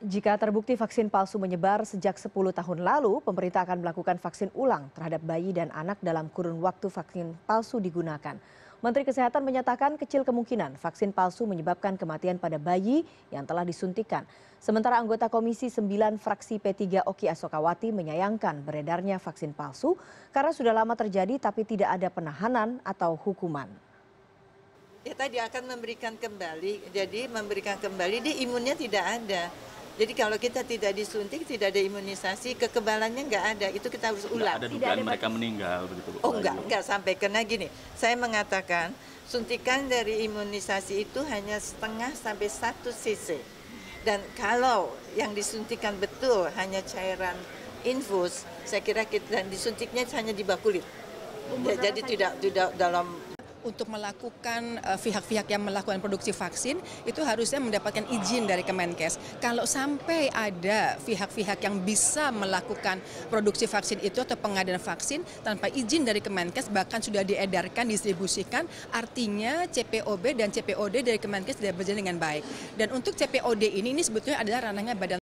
Jika terbukti vaksin palsu menyebar sejak 10 tahun lalu, pemerintah akan melakukan vaksin ulang terhadap bayi dan anak dalam kurun waktu vaksin palsu digunakan. Menteri Kesehatan menyatakan kecil kemungkinan vaksin palsu menyebabkan kematian pada bayi yang telah disuntikan. Sementara anggota Komisi 9 fraksi P3 Oki Asokawati menyayangkan beredarnya vaksin palsu karena sudah lama terjadi tapi tidak ada penahanan atau hukuman ya tadi akan memberikan kembali. Jadi memberikan kembali dia imunnya tidak ada. Jadi kalau kita tidak disuntik, tidak ada imunisasi, kekebalannya nggak ada. Itu kita harus ulang. Tidak ada dugaan tidak ada mereka meninggal begitu. Oh enggak, enggak sampai karena gini. Saya mengatakan suntikan dari imunisasi itu hanya setengah sampai satu cc. Dan kalau yang disuntikan betul hanya cairan infus, saya kira kita dan disuntiknya hanya di bawah kulit. Ya, jadi tidak tidak dalam untuk melakukan eh, pihak-pihak yang melakukan produksi vaksin itu harusnya mendapatkan izin dari Kemenkes. Kalau sampai ada pihak-pihak yang bisa melakukan produksi vaksin itu atau pengadaan vaksin tanpa izin dari Kemenkes bahkan sudah diedarkan, distribusikan, artinya CPOB dan CPOD dari Kemenkes tidak berjalan dengan baik. Dan untuk CPOD ini ini sebetulnya adalah ranahnya Badan